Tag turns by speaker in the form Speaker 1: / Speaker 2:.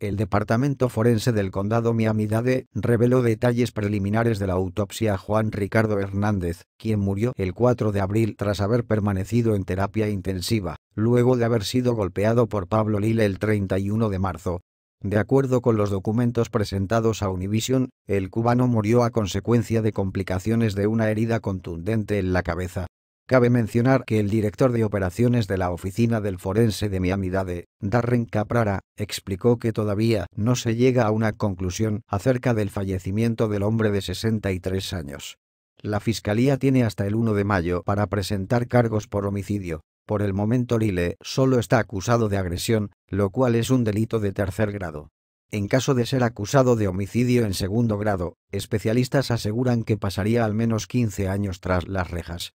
Speaker 1: El Departamento Forense del Condado Miami-Dade reveló detalles preliminares de la autopsia a Juan Ricardo Hernández, quien murió el 4 de abril tras haber permanecido en terapia intensiva, luego de haber sido golpeado por Pablo Lille el 31 de marzo. De acuerdo con los documentos presentados a Univision, el cubano murió a consecuencia de complicaciones de una herida contundente en la cabeza. Cabe mencionar que el director de operaciones de la oficina del forense de Miami Dade, Darren Caprara, explicó que todavía no se llega a una conclusión acerca del fallecimiento del hombre de 63 años. La fiscalía tiene hasta el 1 de mayo para presentar cargos por homicidio. Por el momento Lille solo está acusado de agresión, lo cual es un delito de tercer grado. En caso de ser acusado de homicidio en segundo grado, especialistas aseguran que pasaría al menos 15 años tras las rejas,